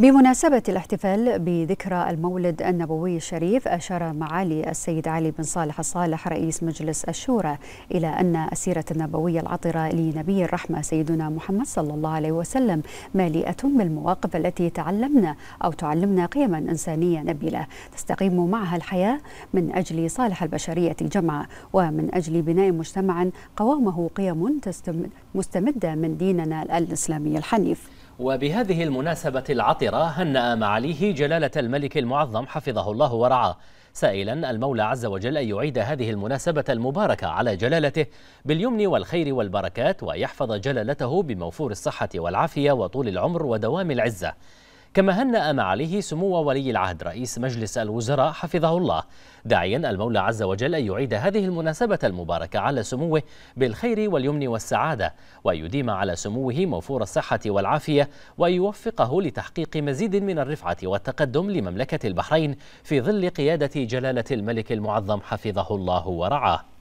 بمناسبة الاحتفال بذكرى المولد النبوي الشريف أشار معالي السيد علي بن صالح الصالح رئيس مجلس الشورى إلى أن السيرة النبوية العطرة لنبي الرحمة سيدنا محمد صلى الله عليه وسلم مليئة بالمواقف التي تعلمنا أو تعلمنا قيما إنسانية نبيلة تستقيم معها الحياة من أجل صالح البشرية جمعا ومن أجل بناء مجتمع قوامه قيم مستمدة من ديننا الإسلامي الحنيف وبهذه المناسبة العطرة هنأ معاليه جلالة الملك المعظم حفظه الله ورعاه سائلا المولى عز وجل أن يعيد هذه المناسبة المباركة على جلالته باليمن والخير والبركات ويحفظ جلالته بموفور الصحة والعافية وطول العمر ودوام العزة كما هنأ ما عليه سمو ولي العهد رئيس مجلس الوزراء حفظه الله داعيا المولى عز وجل أن يعيد هذه المناسبة المباركة على سموه بالخير واليمن والسعادة وأن يديم على سموه موفور الصحة والعافية وأن يوفقه لتحقيق مزيد من الرفعة والتقدم لمملكة البحرين في ظل قيادة جلالة الملك المعظم حفظه الله ورعاه